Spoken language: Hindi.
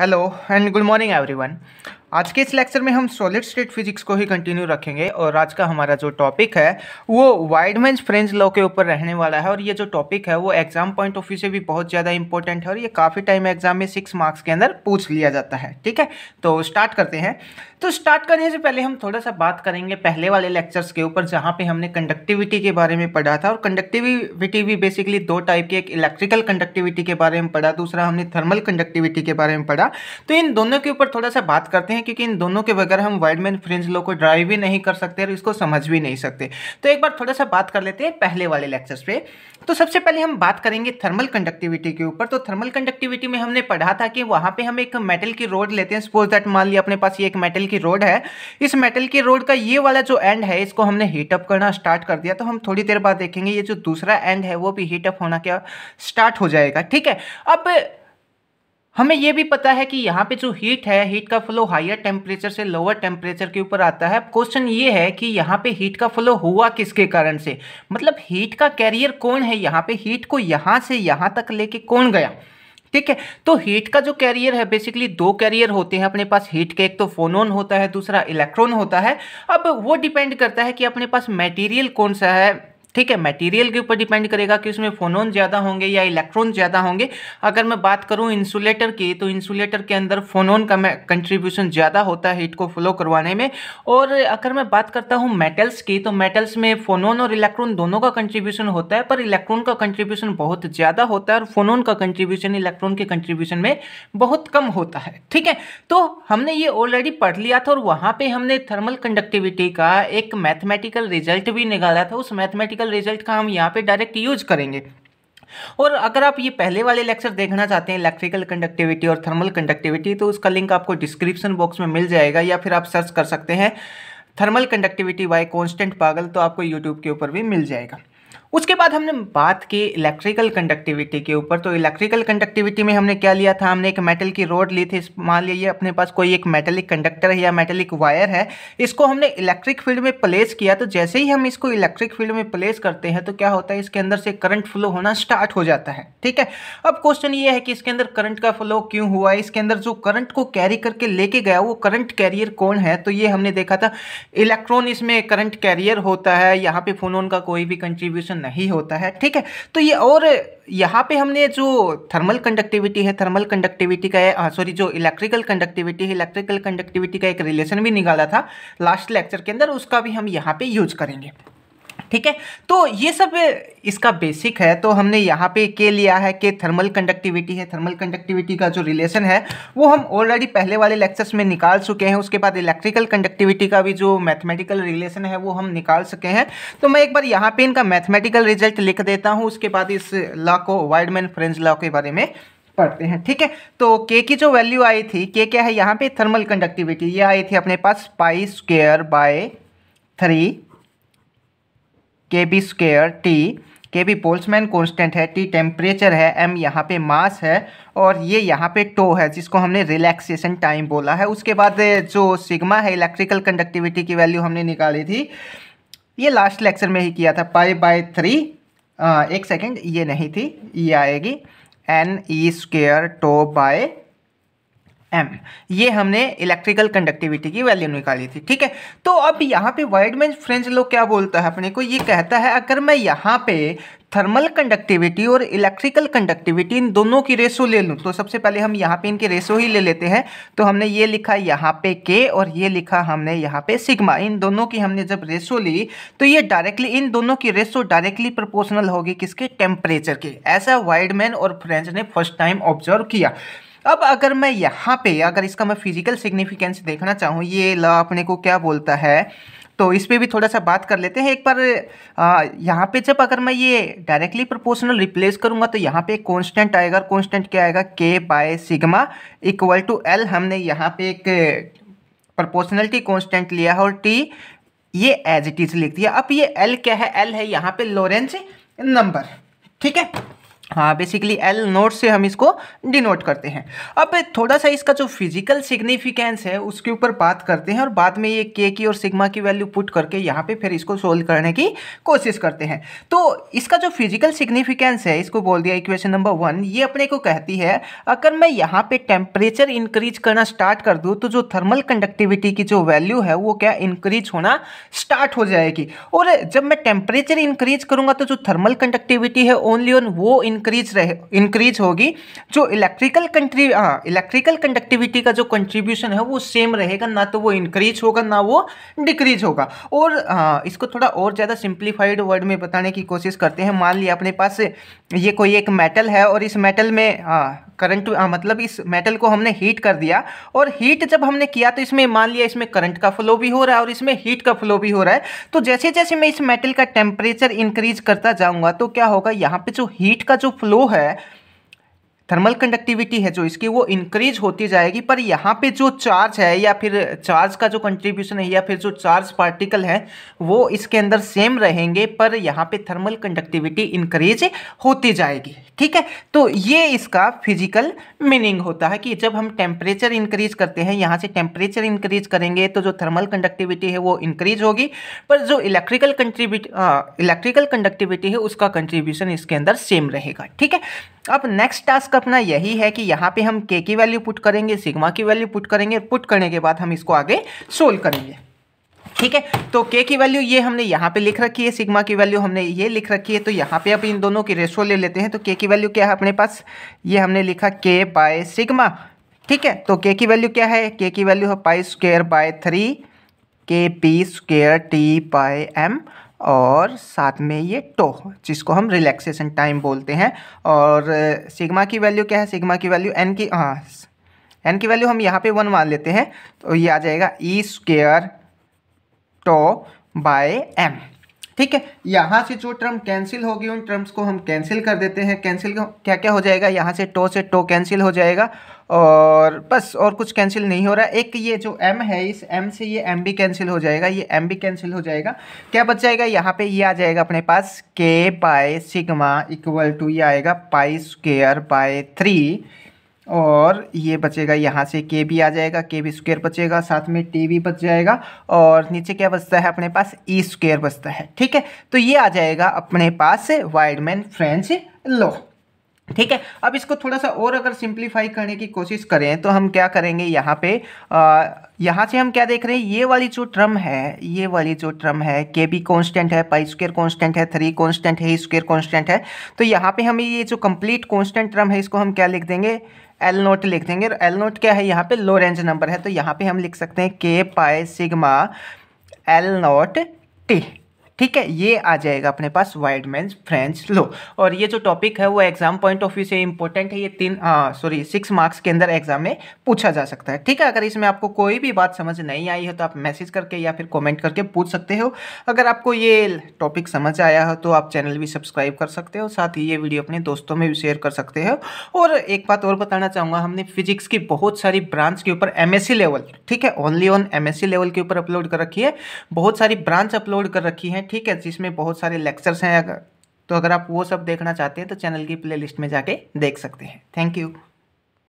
hello and good morning everyone आज के इस लेक्चर में हम सॉलिड स्टेट फिजिक्स को ही कंटिन्यू रखेंगे और आज का हमारा जो टॉपिक है वो वाइडमेंस फ्रेंच लॉ के ऊपर रहने वाला है और ये जो टॉपिक है वो एग्जाम पॉइंट ऑफ व्यू से भी बहुत ज़्यादा इंपॉर्टेंट है और ये काफ़ी टाइम एग्जाम में सिक्स मार्क्स के अंदर पूछ लिया जाता है ठीक है तो स्टार्ट करते हैं तो स्टार्ट करने से पहले हम थोड़ा सा बात करेंगे पहले वाले लेक्चर्स के ऊपर जहाँ पे हमने कंडक्टिविटी के बारे में पढ़ा था और कंडक्टिविटी भी बेसिकली दो टाइप की एक इलेक्ट्रिकल कंडक्टिविटी के बारे में पढ़ा दूसरा हमने थर्मल कंडक्टिविटी के बारे में पढ़ा तो इन दोनों के ऊपर थोड़ा सा बात करते हैं हैं क्योंकि इन दोनों के बगैर हम वाइडमैन फ्रिंज लो को ड्राइव भी नहीं कर सकते और इसको समझ भी नहीं सकते तो एक बार थोड़ा सा बात कर लेते हैं पहले वाले लेक्चर्स पे तो सबसे पहले हम बात करेंगे थर्मल कंडक्टिविटी के ऊपर तो थर्मल कंडक्टिविटी में हमने पढ़ा था कि वहाँ पर हम एक मेटल की रोड लेते हैं सपोज दैट मान लिया अपने पास ये एक मेटल की रोड है इस मेटल की रोड का ये वाला जो एंड है इसको हमने हीटअप करना स्टार्ट कर दिया तो हम थोड़ी देर बाद देखेंगे ये जो दूसरा एंड है वो भी हीटअप होना क्या स्टार्ट हो जाएगा ठीक है अब हमें यह भी पता है कि यहाँ पे जो हीट है हीट का फ्लो हायर टेम्परेचर से लोअर टेम्परेचर के ऊपर आता है क्वेश्चन ये है कि यहाँ पे हीट का फ्लो हुआ किसके कारण से मतलब हीट का कैरियर कौन है यहाँ पे हीट को यहाँ से यहाँ तक लेके कौन गया ठीक है तो हीट का जो कैरियर है बेसिकली दो कैरियर होते हैं अपने पास हीट के एक तो फोनोन होता है दूसरा इलेक्ट्रॉन होता है अब वो डिपेंड करता है कि अपने पास मटेरियल कौन सा है ठीक है मटेरियल के ऊपर डिपेंड करेगा कि उसमें फोनोन ज़्यादा होंगे या इलेक्ट्रॉन ज़्यादा होंगे अगर मैं बात करूँ इंसुलेटर की तो इंसुलेटर के अंदर फोनोन का कंट्रीब्यूशन ज़्यादा होता है हीट को फ्लो करवाने में और अगर मैं बात करता हूँ मेटल्स की तो मेटल्स में फोनोन और इलेक्ट्रॉन दोनों का कंट्रीब्यूशन होता है पर इलेक्ट्रॉन का कंट्रीब्यूशन बहुत ज़्यादा होता है और फोनोन का कंट्रीब्यूशन इलेक्ट्रॉन के कंट्रीब्यूशन में बहुत कम होता है ठीक है तो हमने ये ऑलरेडी पढ़ लिया था और वहाँ पर हमने थर्मल कंडक्टिविटी का एक मैथमेटिकल रिजल्ट भी निकाला था उस मैथमेटिकल प्रैक्टिकल रिजल्ट का हम यहाँ पे डायरेक्ट यूज करेंगे और अगर आप ये पहले वाले लेक्चर देखना चाहते हैं इलेक्ट्रिकल कंडक्टिविटी और थर्मल कंडक्टिविटी तो उसका लिंक आपको डिस्क्रिप्शन बॉक्स में मिल जाएगा या फिर आप सर्च कर सकते हैं थर्मल कंडक्टिविटी बाय कांस्टेंट पागल तो आपको यूट्यूब के ऊपर भी मिल जाएगा उसके बाद हमने बात की इलेक्ट्रिकल कंडक्टिविटी के ऊपर तो इलेक्ट्रिकल कंडक्टिविटी में हमने क्या लिया था हमने एक मेटल की रोड ली थी मान लीजिए अपने पास कोई एक मेटलिक कंडक्टर है या मेटलिक वायर है इसको हमने इलेक्ट्रिक फील्ड में प्लेस किया तो जैसे ही हम इसको इलेक्ट्रिक फील्ड में प्लेस करते हैं तो क्या होता है इसके अंदर से करंट फ्लो होना स्टार्ट हो जाता है ठीक है अब क्वेश्चन ये है कि इसके अंदर करंट का फ्लो क्यों हुआ इसके अंदर जो करंट को कैरी करके लेके गया वो करंट कैरियर कौन है तो ये हमने देखा था इलेक्ट्रॉन इसमें करंट कैरियर होता है यहाँ पे फोनोन का कोई भी कंट्रीब्यूट सॉल्यूशन नहीं होता है ठीक है तो ये और यहाँ पे हमने जो थर्मल कंडक्टिविटी है थर्मल कंडक्टिविटी का सॉरी हाँ, जो इलेक्ट्रिकल कंडक्टिविटी है इलेक्ट्रिकल कंडक्टिविटी का एक रिलेशन भी निकाला था लास्ट लेक्चर के अंदर उसका भी हम यहाँ पे यूज करेंगे ठीक है तो ये सब इसका बेसिक है तो हमने यहाँ पे के लिया है कि थर्मल कंडक्टिविटी है थर्मल कंडक्टिविटी का जो रिलेशन है वो हम ऑलरेडी पहले वाले लेक्चर्स में निकाल चुके हैं उसके बाद इलेक्ट्रिकल कंडक्टिविटी का भी जो मैथमेटिकल रिलेशन है वो हम निकाल सके हैं तो मैं एक बार यहाँ पे इनका मैथमेटिकल रिजल्ट लिख देता हूँ उसके बाद इस लॉ को वाइडमैन फ्रेंज लॉ के बारे में पढ़ते हैं ठीक है तो के की जो वैल्यू आई थी के क्या है यहाँ पे थर्मल कंडक्टिविटी ये आई थी अपने पास pi square by three K B square T K B Boltzmann constant है टी टेम्परेचर है एम यहाँ पे मास है और ये यहाँ पे टो है जिसको हमने रिलैक्सेशन टाइम बोला है उसके बाद जो सिग्मा है इलेक्ट्रिकल कंडक्टिविटी की वैल्यू हमने निकाली थी ये लास्ट लेक्चर में ही किया था पाई बाय थ्री एक सेकेंड ये नहीं थी ये आएगी N E square tau by M ये हमने इलेक्ट्रिकल कंडक्टिविटी की वैल्यू निकाली थी ठीक है तो अब यहाँ पे वाइडमैन फ्रेंच लोग क्या बोलता है अपने को ये कहता है अगर मैं यहाँ पे थर्मल कंडक्टिविटी और इलेक्ट्रिकल कंडक्टिविटी इन दोनों की रेशो ले लूँ तो सबसे पहले हम यहाँ पे इनके रेशो ही ले लेते हैं तो हमने ये लिखा यहाँ पे के और ये लिखा हमने यहाँ पे सिग्मा इन दोनों की हमने जब रेशो ली तो ये डायरेक्टली इन दोनों की रेशो डायरेक्टली प्रोपोर्शनल होगी किसके टेम्परेचर के ऐसा वाइडमैन और फ्रेंच ने फर्स्ट टाइम ऑब्जर्व किया अब अगर मैं यहाँ पे अगर इसका मैं फिजिकल सिग्निफिकेंस देखना चाहूँ ये ल अपने को क्या बोलता है तो इस पर भी थोड़ा सा बात कर लेते हैं एक बार यहाँ पे जब अगर मैं ये डायरेक्टली प्रोपोर्शनल रिप्लेस करूँगा तो यहाँ पे कांस्टेंट आएगा कांस्टेंट क्या आएगा K by sigma equal to L हमने यहाँ पे एक टी कांस्टेंट लिया है और टी ये एज इट इज लिख दिया अब ये एल क्या है एल है यहाँ पे लॉरेंस नंबर ठीक है हाँ बेसिकली एल नोट से हम इसको डिनोट करते हैं अब थोड़ा सा इसका जो फिजिकल सिग्निफिकेंस है उसके ऊपर बात करते हैं और बाद में ये के की और सिग्मा की वैल्यू पुट करके यहाँ पे फिर इसको सोल्व करने की कोशिश करते हैं तो इसका जो फिजिकल सिग्निफिकेंस है इसको बोल दिया इक्वेशन नंबर वन ये अपने को कहती है अगर मैं यहाँ पर टेम्परेचर इंक्रीज करना स्टार्ट कर दूँ तो जो थर्मल कंडक्टिविटी की जो वैल्यू है वो क्या इंक्रीज होना स्टार्ट हो जाएगी और जब मैं टेम्परेचर इंक्रीज करूँगा तो जो थर्मल कंडक्टिविटी है ओनली ऑन वो इंक्रीज रहे इंक्रीज होगी जो इलेक्ट्रिकल कंट्री हाँ इलेक्ट्रिकल कंडक्टिविटी का जो कंट्रीब्यूशन है वो सेम रहेगा ना तो वो इंक्रीज होगा ना वो डिक्रीज होगा और आ, हाँ, इसको थोड़ा और ज़्यादा सिंप्लीफाइड वर्ड में बताने की कोशिश करते हैं मान लिया अपने पास ये कोई एक मेटल है और इस मेटल में करंट हाँ, हाँ, मतलब इस मेटल को हमने हीट कर दिया और हीट जब हमने किया तो इसमें मान लिया इसमें करंट का फ्लो भी हो रहा है और इसमें हीट का फ्लो भी हो रहा है तो जैसे जैसे मैं इस मेटल का टेम्परेचर इंक्रीज करता जाऊंगा तो क्या होगा यहाँ पे जो हीट का जो जो फ्लो है थर्मल कंडक्टिविटी है जो इसकी वो इंक्रीज होती जाएगी पर यहाँ पे जो चार्ज है या फिर चार्ज का जो कंट्रीब्यूशन है या फिर जो चार्ज पार्टिकल है वो इसके अंदर सेम रहेंगे पर यहाँ पे थर्मल कंडक्टिविटी इंक्रीज होती जाएगी ठीक है तो ये इसका फिजिकल मीनिंग होता है कि जब हम टेम्परेचर इंक्रीज करते हैं यहाँ से टेम्परेचर इंक्रीज करेंगे तो जो थर्मल कंडक्टिविटी है वो इंक्रीज होगी पर जो इलेक्ट्रिकल कंट्रीब्यूट इलेक्ट्रिकल कंडक्टिविटी है उसका कंट्रीब्यूशन इसके अंदर सेम रहेगा ठीक है अब नेक्स्ट टास्क का अपना यही है कि यहाँ पे हम के की वैल्यू पुट करेंगे सिग्मा की वैल्यू पुट करेंगे पुट करने के बाद हम इसको आगे सोल्व करेंगे ठीक है तो के की वैल्यू ये हमने यहाँ पे लिख रखी है सिग्मा की वैल्यू हमने ये लिख रखी है तो यहाँ पे अब इन दोनों की रेशो ले लेते हैं तो के की वैल्यू क्या है अपने पास ये हमने लिखा के बाय सिग्मा ठीक है तो के की वैल्यू क्या है के की वैल्यू है pi square by three K P square T by M और साथ में ये टो जिसको हम रिलैक्सेशन टाइम बोलते हैं और सिग्मा की वैल्यू क्या है सिग्मा की वैल्यू एन की हाँ एन की वैल्यू हम यहाँ पे वन मान लेते हैं तो ये आ जाएगा E e square tau by M ठीक है यहाँ से जो टर्म कैंसिल होगी उन टर्म्स को हम कैंसिल कर देते हैं कैंसिल क्या क्या हो जाएगा यहाँ से टो से टो कैंसिल हो जाएगा और बस और कुछ कैंसिल नहीं हो रहा एक ये जो एम है इस एम से ये एम भी कैंसिल हो जाएगा ये एम भी कैंसिल हो जाएगा क्या बच जाएगा यहाँ पे ये आ जाएगा अपने पास के पाए सिग्मा इक्वल टू ये आएगा पाई स्क्र बाय थ्री और ये बचेगा यहाँ से के भी आ जाएगा के भी स्क्वेयर बचेगा साथ में टी भी बच जाएगा और नीचे क्या बचता है अपने पास ई e स्क्वेयर बचता है ठीक है तो ये आ जाएगा अपने पास वाइडमैन फ्रेंच लॉ ठीक है अब इसको थोड़ा सा और अगर सिंप्लीफाई करने की कोशिश करें तो हम क्या करेंगे यहाँ पे आ, यहाँ से हम क्या देख रहे हैं ये वाली जो ट्रम है ये वाली जो ट्रम है के बी कॉन्स्टेंट है पाई स्क्वेयर कॉन्स्टेंट है थ्री कॉन्स्टेंट है स्क्वेयर कॉन्स्टेंट है तो यहाँ पे हमें ये जो कंप्लीट कॉन्स्टेंट ट्रम है इसको हम क्या लिख देंगे एल नोट लिख देंगे एल नोट क्या है यहाँ पे रेंज नंबर है तो यहाँ पे हम लिख सकते हैं के पाए सिगमा एल नोट टी ठीक है ये आ जाएगा अपने पास वाइड मैन फ्रेंच लो और ये जो टॉपिक है वो एग्जाम पॉइंट ऑफ व्यू से इंपॉर्टेंट है ये तीन सॉरी सिक्स मार्क्स के अंदर एग्जाम में पूछा जा सकता है ठीक है अगर इसमें आपको कोई भी बात समझ नहीं आई है तो आप मैसेज करके या फिर कॉमेंट करके पूछ सकते हो अगर आपको ये टॉपिक समझ आया हो तो आप चैनल भी सब्सक्राइब कर सकते हो साथ ही ये वीडियो अपने दोस्तों में भी शेयर कर सकते हो और एक बात और बताना चाहूँगा हमने फिजिक्स की बहुत सारी ब्रांच के ऊपर एम लेवल ठीक है ओनली ऑन एम लेवल के ऊपर अपलोड कर रखी है बहुत सारी ब्रांच अपलोड कर रखी है ठीक है जिसमें बहुत सारे लेक्चर्स हैं अगर तो अगर आप वो सब देखना चाहते हैं तो चैनल की प्लेलिस्ट में जाके देख सकते हैं थैंक यू